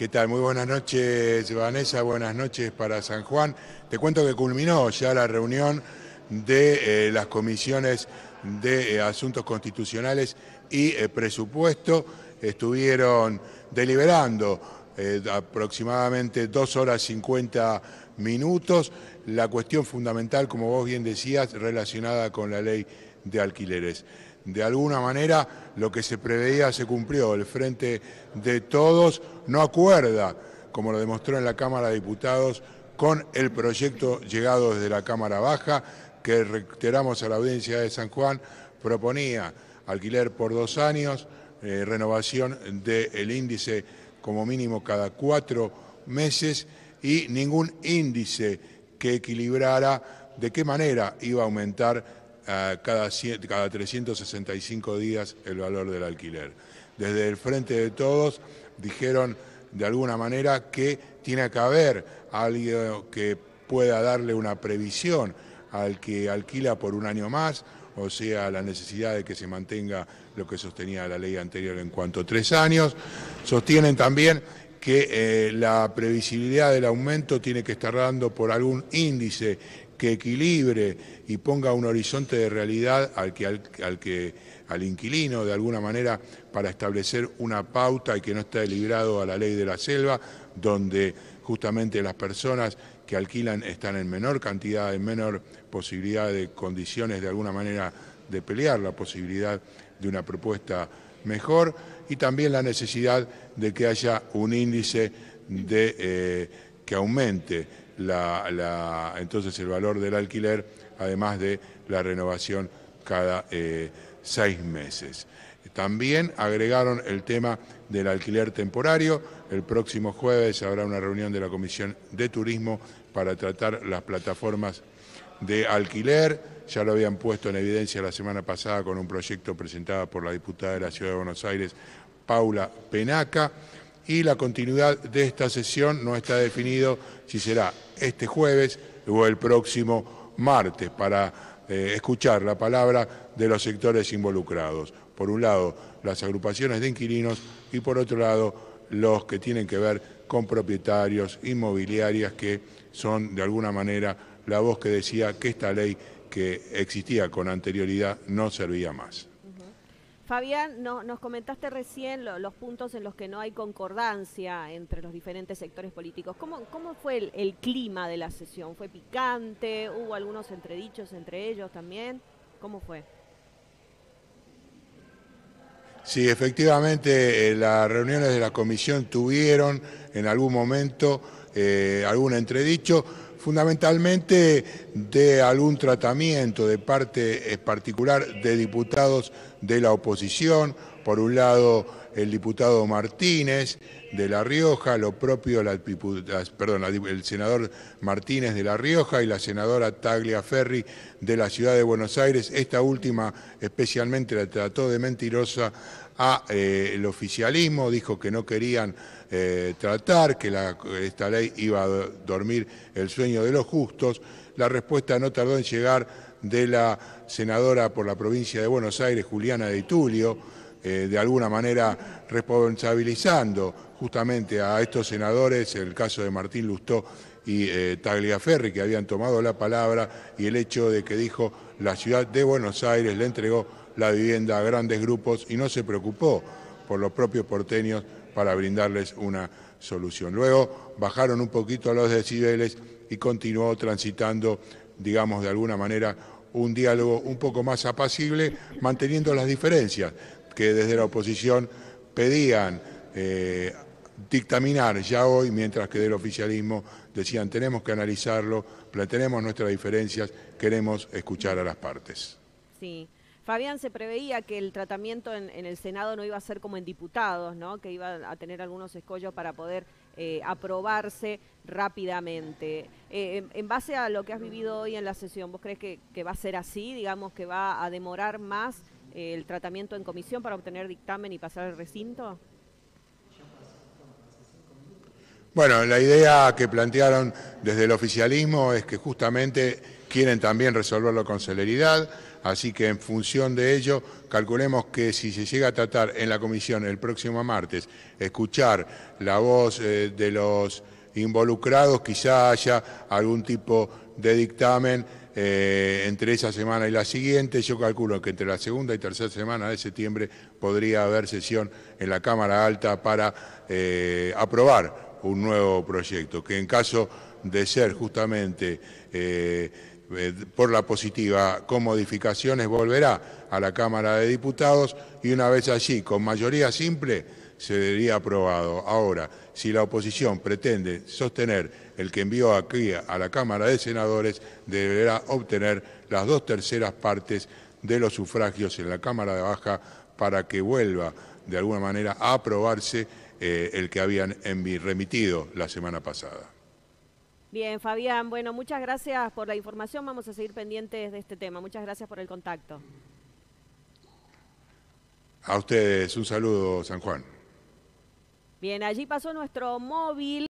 ¿Qué tal? Muy buenas noches, Vanessa. Buenas noches para San Juan. Te cuento que culminó ya la reunión de eh, las comisiones de eh, asuntos constitucionales y eh, presupuesto. Estuvieron deliberando eh, aproximadamente 2 horas 50 minutos. La cuestión fundamental, como vos bien decías, relacionada con la ley de alquileres. De alguna manera, lo que se preveía se cumplió. El Frente de Todos no acuerda, como lo demostró en la Cámara de Diputados, con el proyecto llegado desde la Cámara Baja, que reiteramos a la audiencia de San Juan, proponía alquiler por dos años, eh, renovación del índice como mínimo cada cuatro meses y ningún índice que equilibrara de qué manera iba a aumentar eh, cada, cada 365 días el valor del alquiler. Desde el frente de todos dijeron de alguna manera que tiene que haber algo que pueda darle una previsión al que alquila por un año más, o sea, la necesidad de que se mantenga lo que sostenía la ley anterior en cuanto a tres años. Sostienen también que eh, la previsibilidad del aumento tiene que estar dando por algún índice que equilibre y ponga un horizonte de realidad al que, al, inquilino de alguna manera para establecer una pauta y que no esté librado a la ley de la selva, donde justamente las personas que alquilan están en menor cantidad, en menor posibilidad de condiciones de alguna manera de pelear la posibilidad de una propuesta mejor y también la necesidad de que haya un índice eh, que aumente entonces el valor del alquiler, además de la renovación cada eh, seis meses. También agregaron el tema del alquiler temporario. El próximo jueves habrá una reunión de la Comisión de Turismo para tratar las plataformas de alquiler. Ya lo habían puesto en evidencia la semana pasada con un proyecto presentado por la diputada de la Ciudad de Buenos Aires, Paula Penaca. Y la continuidad de esta sesión no está definido si será este jueves o el próximo martes para eh, escuchar la palabra de los sectores involucrados por un lado las agrupaciones de inquilinos y por otro lado los que tienen que ver con propietarios, inmobiliarias, que son de alguna manera la voz que decía que esta ley que existía con anterioridad no servía más. Fabián, nos comentaste recién los puntos en los que no hay concordancia entre los diferentes sectores políticos. ¿Cómo, cómo fue el clima de la sesión? ¿Fue picante? ¿Hubo algunos entredichos entre ellos también? ¿Cómo fue? Sí, efectivamente, eh, las reuniones de la comisión tuvieron en algún momento eh, algún entredicho, fundamentalmente de algún tratamiento de parte eh, particular de diputados de la oposición, por un lado el diputado Martínez de La Rioja, lo propio el senador Martínez de La Rioja y la senadora Taglia Ferri de la Ciudad de Buenos Aires. Esta última especialmente la trató de mentirosa al eh, oficialismo, dijo que no querían eh, tratar, que esta ley iba a dormir el sueño de los justos. La respuesta no tardó en llegar de la senadora por la provincia de Buenos Aires, Juliana de Tulio, eh, de alguna manera responsabilizando justamente a estos senadores, el caso de Martín Lustó y eh, Tagliaferri, que habían tomado la palabra, y el hecho de que dijo la ciudad de Buenos Aires le entregó la vivienda a grandes grupos y no se preocupó por los propios porteños para brindarles una solución. Luego bajaron un poquito los decibeles y continuó transitando, digamos, de alguna manera un diálogo un poco más apacible, manteniendo las diferencias que desde la oposición pedían eh, dictaminar ya hoy, mientras que del oficialismo decían tenemos que analizarlo, tenemos nuestras diferencias, queremos escuchar a las partes. Sí. Fabián, se preveía que el tratamiento en, el Senado no iba a ser como en diputados, ¿no? que iba a tener algunos escollos para poder eh, aprobarse rápidamente. Eh, en, base a lo que has vivido hoy en la sesión, ¿vos crees que va a ser así, digamos, que va a demorar más el tratamiento en comisión para obtener dictamen y pasar al recinto? Bueno, la idea que plantearon desde el oficialismo es que justamente quieren también resolverlo con celeridad, así que en función de ello calculemos que si se llega a tratar en la comisión el próximo martes, escuchar la voz eh, de los involucrados, quizá haya algún tipo de dictamen eh, entre esa semana y la siguiente. Yo calculo que entre la segunda y tercera semana de septiembre podría haber sesión en la Cámara Alta para eh, aprobar un nuevo proyecto, que en caso de ser justamente eh, por la positiva con modificaciones volverá a la Cámara de Diputados y una vez allí, con mayoría simple, se debería aprobado. Ahora, si la oposición pretende sostener el que envió aquí a la Cámara de Senadores deberá obtener las dos terceras partes de los sufragios en la Cámara de Baja para que vuelva de alguna manera a aprobarse eh, el que habían remitido la semana pasada. Bien, Fabián, bueno, muchas gracias por la información. Vamos a seguir pendientes de este tema. Muchas gracias por el contacto. A ustedes un saludo, San Juan. Bien, allí pasó nuestro móvil.